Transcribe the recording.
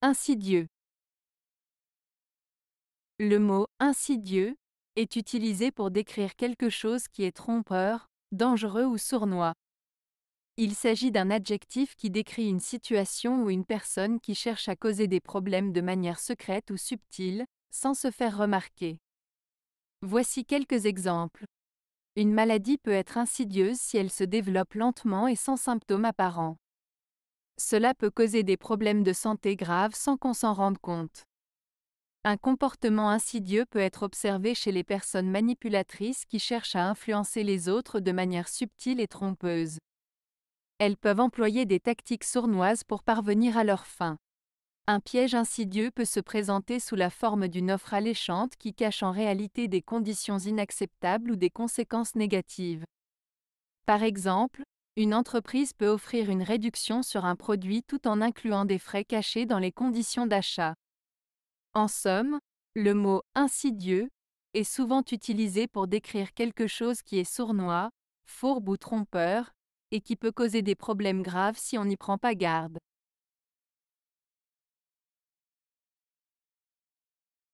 Insidieux. Le mot insidieux est utilisé pour décrire quelque chose qui est trompeur, dangereux ou sournois. Il s'agit d'un adjectif qui décrit une situation ou une personne qui cherche à causer des problèmes de manière secrète ou subtile, sans se faire remarquer. Voici quelques exemples. Une maladie peut être insidieuse si elle se développe lentement et sans symptômes apparents. Cela peut causer des problèmes de santé graves sans qu'on s'en rende compte. Un comportement insidieux peut être observé chez les personnes manipulatrices qui cherchent à influencer les autres de manière subtile et trompeuse. Elles peuvent employer des tactiques sournoises pour parvenir à leur fin. Un piège insidieux peut se présenter sous la forme d'une offre alléchante qui cache en réalité des conditions inacceptables ou des conséquences négatives. Par exemple, une entreprise peut offrir une réduction sur un produit tout en incluant des frais cachés dans les conditions d'achat. En somme, le mot insidieux est souvent utilisé pour décrire quelque chose qui est sournois, fourbe ou trompeur, et qui peut causer des problèmes graves si on n'y prend pas garde.